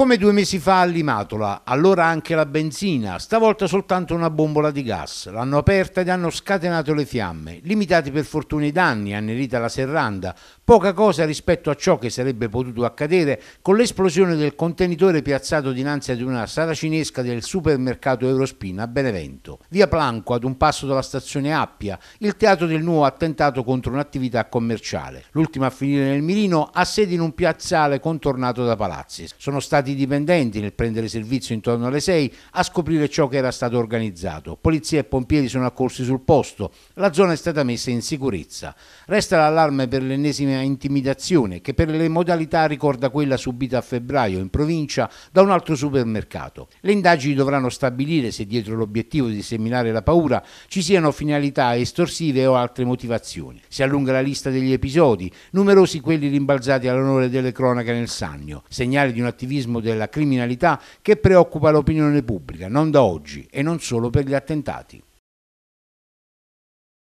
Come due mesi fa a Limatola, allora anche la benzina, stavolta soltanto una bombola di gas. L'hanno aperta ed hanno scatenato le fiamme. Limitati per fortuna i danni, annerita la serranda. Poca cosa rispetto a ciò che sarebbe potuto accadere con l'esplosione del contenitore piazzato dinanzi ad una saracinesca del supermercato Eurospin a Benevento. Via Planco, ad un passo dalla stazione Appia, il teatro del nuovo attentato contro un'attività commerciale. L'ultima a finire nel mirino ha sede in un piazzale contornato da palazzi. Sono stati i dipendenti nel prendere servizio intorno alle 6 a scoprire ciò che era stato organizzato. Polizia e pompieri sono accorsi sul posto, la zona è stata messa in sicurezza. Resta l'allarme per l'ennesima intimidazione che per le modalità ricorda quella subita a febbraio in provincia da un altro supermercato. Le indagini dovranno stabilire se dietro l'obiettivo di seminare la paura ci siano finalità estorsive o altre motivazioni. Si allunga la lista degli episodi, numerosi quelli rimbalzati all'onore delle cronache nel Sannio, segnale di un attivismo della criminalità che preoccupa l'opinione pubblica, non da oggi e non solo per gli attentati.